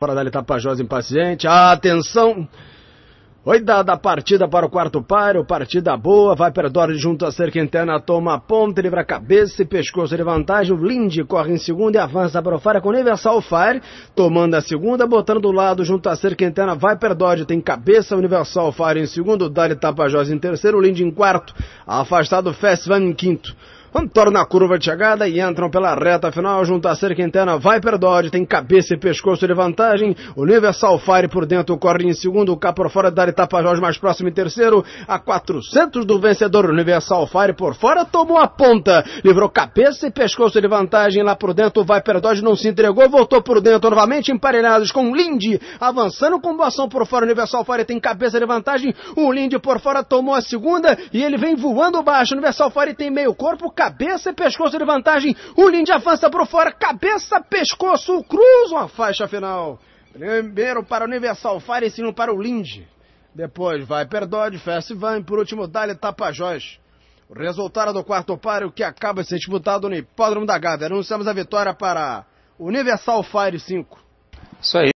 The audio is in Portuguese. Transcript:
Para dali Tapajós impaciente. Atenção! Oitava a partida para o quarto páreo, partida boa, vai Perdore junto à cerca interna, toma a ponta, livra a cabeça e pescoço de vantagem, o Lindy corre em segunda e avança para o Fire com Universal Fire, tomando a segunda, botando do lado junto à cerca interna, vai Perdore, tem cabeça, Universal Fire em segundo, Dali Tapajós em terceiro, Lindy em quarto, afastado Festival em quinto. Antônio na curva de chegada e entram pela reta final junto à cerca interna. Viper Dodge tem cabeça e pescoço de vantagem. Universal é Fire por dentro corre em segundo. O K por fora Dari Tapajós mais próximo em terceiro. A 400 do vencedor. Universal é Fire por fora tomou a ponta. Livrou cabeça e pescoço de vantagem. Lá por dentro Viper Dodge não se entregou. Voltou por dentro novamente emparelhados com Lindy. Avançando com Boação por fora. Universal é Fire tem cabeça de vantagem. O Lindy por fora tomou a segunda e ele vem voando baixo. Universal Fire tem meio corpo cabeça e pescoço de vantagem. O Lindy avança para fora, cabeça, pescoço, cruzam a faixa final. Primeiro para o Universal Fire, segundo para o Lindy. Depois vai Perdode, Fast Van e por último Dali Tapajós. O resultado do quarto páreo que acaba de ser disputado no Hipódromo da Gávea. Anunciamos a vitória para Universal Fire 5. Isso aí.